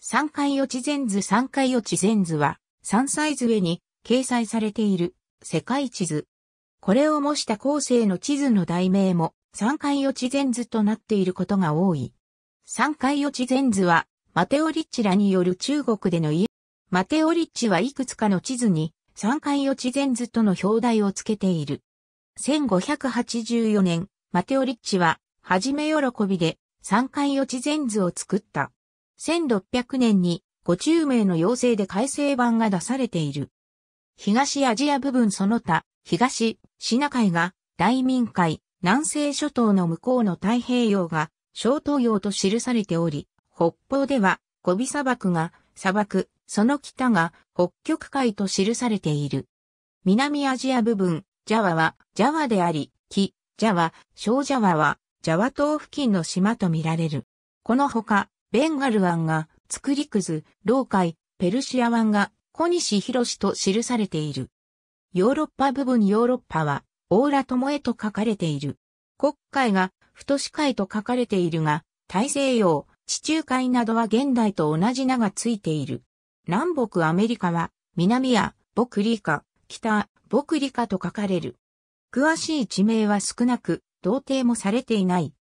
三回予知禅図三回予知禅図は、3歳図上に掲載されている世界地図。これを模した後世の地図の題名も、三回予知禅図となっていることが多い。三回予知禅図は、マテオリッチらによる中国での家。マテオリッチはいくつかの地図に、三回予知禅図との表題をつけている。1584年、マテオリッチは、はじめ喜びで、三回予知禅図を作った。1600年に50名の要請で改正版が出されている。東アジア部分その他、東、シナ海が、大民海、南西諸島の向こうの太平洋が、小東洋と記されており、北方では、ゴビ砂漠が、砂漠、その北が、北極海と記されている。南アジア部分、ジャワは、ジャワであり、キ、ジャワ、小ジャワは、ジャワ島付近の島と見られる。このほか、ベンガル湾が作りくず、老海、ペルシア湾が小西博士と記されている。ヨーロッパ部分ヨーロッパは、オーラモへと書かれている。国海が、太子海と書かれているが、大西洋、地中海などは現代と同じ名がついている。南北アメリカは、南や、ボクリカ、北、ボクリカと書かれる。詳しい地名は少なく、同定もされていない。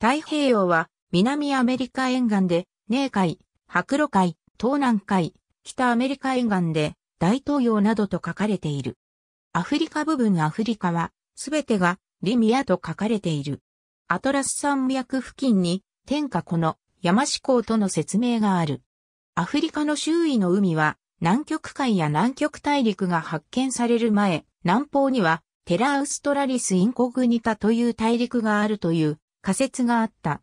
太平洋は、南アメリカ沿岸で、寧海、白露海、東南海、北アメリカ沿岸で、大東洋などと書かれている。アフリカ部分アフリカは、すべてが、リミアと書かれている。アトラス山脈付近に、天下この、山志向との説明がある。アフリカの周囲の海は、南極海や南極大陸が発見される前、南方には、テラウストラリスインコグニタという大陸があるという仮説があった。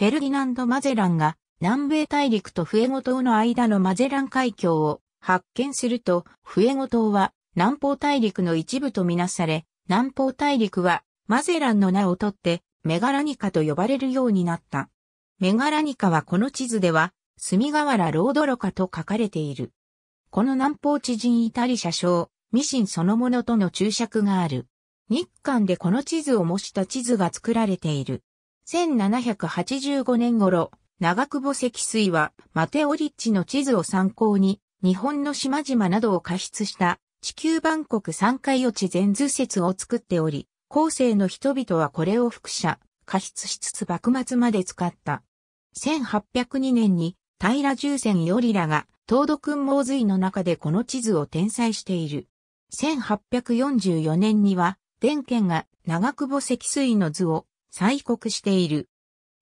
フェルディナンド・マゼランが南米大陸とフエゴ島の間のマゼラン海峡を発見すると、フエゴ島は南方大陸の一部とみなされ、南方大陸はマゼランの名をとってメガラニカと呼ばれるようになった。メガラニカはこの地図では、隅河原ロードロカと書かれている。この南方知人イタリ社称、ミシンそのものとの注釈がある。日韓でこの地図を模した地図が作られている。1785年頃、長久保積水は、マテオリッチの地図を参考に、日本の島々などを過失した、地球万国三海予知全図説を作っており、後世の人々はこれを複写、過失しつつ幕末まで使った。1802年に、平重泉よりらが、東土君網水の中でこの地図を転載している。1844年には、伝研が長久保積水の図を再刻している。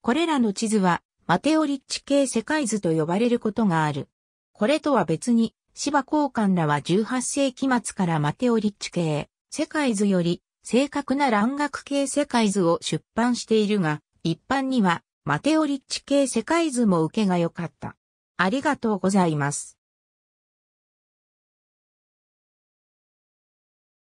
これらの地図は、マテオリッチ系世界図と呼ばれることがある。これとは別に、芝交換らは18世紀末からマテオリッチ系世界図より正確な蘭学系世界図を出版しているが、一般にはマテオリッチ系世界図も受けが良かった。ありがとうございます。